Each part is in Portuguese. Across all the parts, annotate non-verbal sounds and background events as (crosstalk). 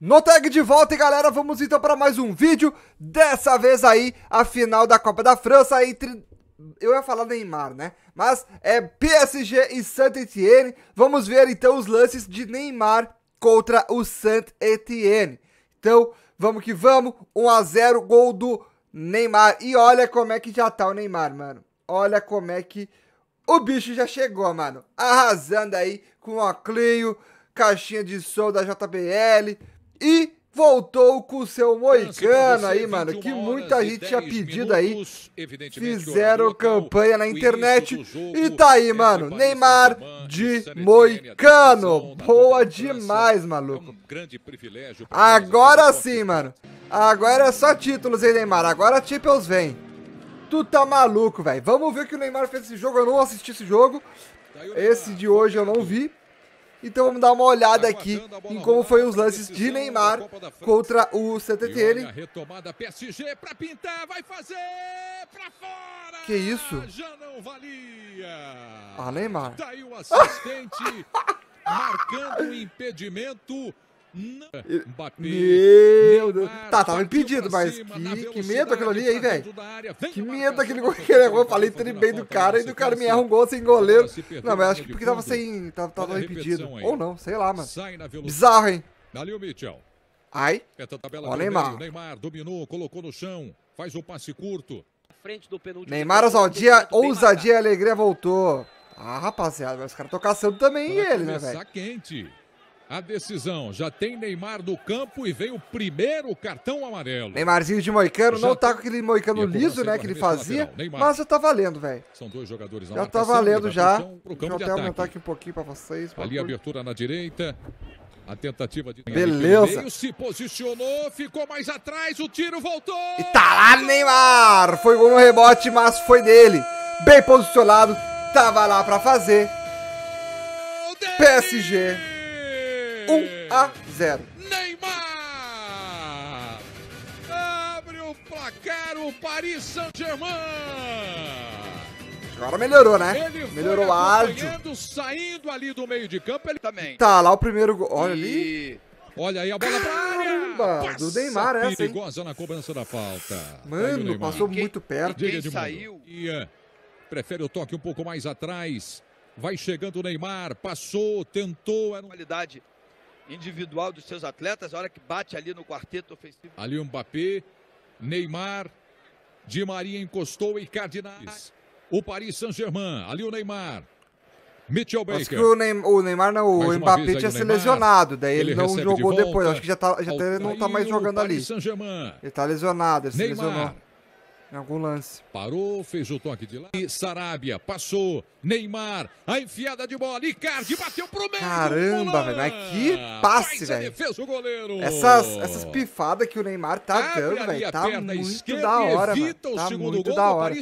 No tag de volta, galera, vamos então para mais um vídeo. Dessa vez aí, a final da Copa da França entre... Eu ia falar Neymar, né? Mas é PSG e Saint-Etienne. Vamos ver então os lances de Neymar contra o Saint-Etienne. Então, vamos que vamos. 1 a 0 gol do Neymar. E olha como é que já tá o Neymar, mano. Olha como é que o bicho já chegou, mano. Arrasando aí com o Clio, caixinha de som da JBL e voltou com o seu Moicano aí, mano, que muita gente tinha pedido aí. Fizeram campanha na internet e tá aí, mano. Neymar de Moicano. Boa demais, maluco. É Agora sim, mano. Agora é só títulos, hein, Neymar. Agora Champions vem. Tu tá maluco, velho. Vamos ver o que o Neymar fez esse jogo. Eu não assisti esse jogo. Esse de hoje eu não vi. Então vamos dar uma olhada aqui em como foi os lances de Neymar contra o CTTN. Que isso? Ah, Neymar. Daí tá o assistente (laughs) marcando o impedimento é, meu Deus. Tá, tava impedido, mas que, que medo aquilo ali, hein, velho? Que medo aquele gol que ele errou. Falei tudo bem do cara e do cara me erra assim. um gol sem goleiro. Não, mas acho que porque tava sem. Tava, tava impedido. Ou não, sei lá, mano. Bizarro, hein? Dali o Mitchell. Ai. Ó, Neymar. Neymar dominou, colocou no chão. Faz o passe curto. Neymar, ousadia, ousadia e alegria voltou. Ah, rapaziada, mas os caras tão caçando também ele, né, velho? a decisão. Já tem Neymar do campo e vem o primeiro cartão amarelo. Neymarzinho de Moicano, já não tá com aquele Moicano liso, né, que ele fazia, mas já tá valendo, velho. São dois jogadores na Já tá valendo já. Deixa eu até aumentar aqui um pouquinho pra vocês. Ali abertura na direita. A tentativa de Beleza. Meio, se posicionou, ficou mais atrás, o tiro voltou. E tá lá Neymar. Foi um rebote, mas foi dele. Bem posicionado, tava lá para fazer. PSG 1 a 0. Neymar! Abre o placar o Paris Saint-Germain. Agora melhorou, né? Ele melhorou o áudio. Saindo ali do meio de campo, ele também. Tá lá o primeiro gol. Olha ali. Olha aí a bola Caramba, área. do Neymar é essa, perigosa na cobrança da falta. Tá Mano, passou muito perto. E quem saiu? Ia. Prefere o toque um pouco mais atrás. Vai chegando o Neymar, passou, tentou. Era... Qualidade individual dos seus atletas, a hora que bate ali no quarteto ofensivo. Ali o Mbappé, Neymar, Di Maria encostou e Cardinais. O Paris Saint-Germain, ali o Neymar. Mitchell Baker. Acho que o, o Neymar, não, o Mbappé tinha se lesionado, daí ele, ele não jogou de volta, depois. Acho que já, tá, já até tá, não tá mais jogando ali. Ele tá lesionado, ele Neymar. se lesionou em algum lance. Parou, fez o toque de lá. e Sarabia passou. Neymar, a enfiada de bola. Icardi bateu pro meio. Caramba, velho, mas que passe, velho. goleiro. Essas, essas pifadas que o Neymar tá Abre dando, velho, tá muito da hora, mano. Tá muito gol, da hora.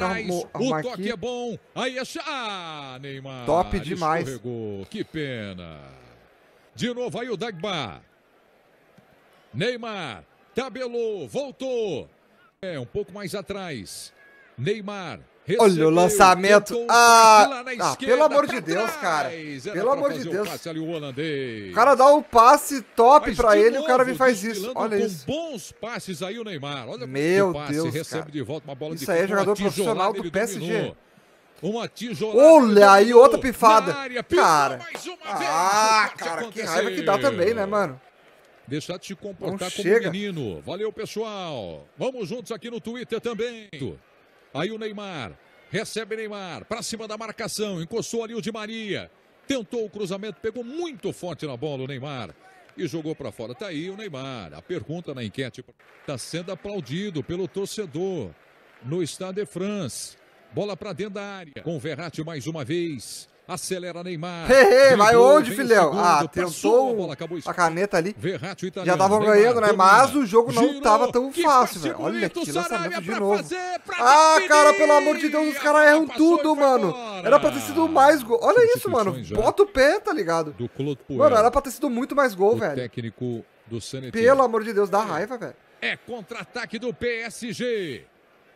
Arrumou, o toque aqui. é bom. Aí é ah, Neymar. Top demais. Escorregou. Que pena. De novo aí o Dagba. Neymar tabelou, voltou. É, um pouco mais atrás. Neymar. Recebeu, Olha o lançamento. Tentou, ah, ah pelo amor de Deus, cara. Pelo amor de Deus. O, o, cara dá um passe top Mas pra ele e o cara me faz isso. Olha isso. bons passes aí o Neymar. Olha Meu passe, Deus, recebe cara. de volta uma bola Isso de aí é jogador profissional do PSG. Uma Olha aí, outra pifada. Área, cara. Ah, vez, cara, que raiva que dá também, né, mano? deixar de se comportar Não como chega. menino. Valeu, pessoal. Vamos juntos aqui no Twitter também. Aí o Neymar. Recebe Neymar. Pra cima da marcação. Encostou ali o Di Maria. Tentou o cruzamento. Pegou muito forte na bola o Neymar. E jogou para fora. Tá aí o Neymar. A pergunta na enquete está sendo aplaudido pelo torcedor no Stade de France. Bola para dentro da área. Com o Verratti mais uma vez. Acelera Neymar. Hey, hey, vai onde, filhão? Segundo, ah, tentou a caneta ali. italiano, já tava ganhando, né? Mas o jogo não estava tão fácil, velho. Olha que lançamento de novo. Fazer, ah, definir. cara, pelo amor de Deus, os caras erram tudo, mano. Era pra ter sido mais gol. Olha isso, mano. Bota o pé, tá ligado? Mano, era pra ter sido muito mais gol, o velho. Técnico do Pelo amor de Deus, dá raiva, velho. É contra-ataque do PSG.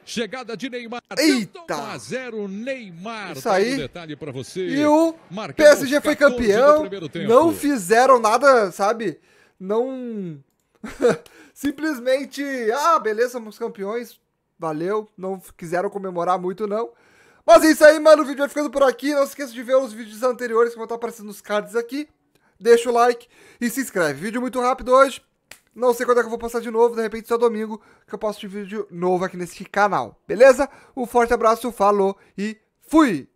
Chegada de Neymar. Eita! 1 x 0 Neymar. Isso aí. Tá um detalhe para você. E o Marcamos PSG foi campeão. Não fizeram nada, sabe? Não (laughs) simplesmente, ah, beleza, somos campeões. Valeu. Não quiseram comemorar muito não. Mas é isso aí, mano. O vídeo vai ficando por aqui. Não se esqueça de ver os vídeos anteriores que vão estar aparecendo nos cards aqui. Deixa o like e se inscreve. Vídeo muito rápido hoje. Não sei quando é que eu vou passar de novo, de repente só domingo que eu posto um vídeo novo aqui nesse canal, beleza? Um forte abraço, falou e fui!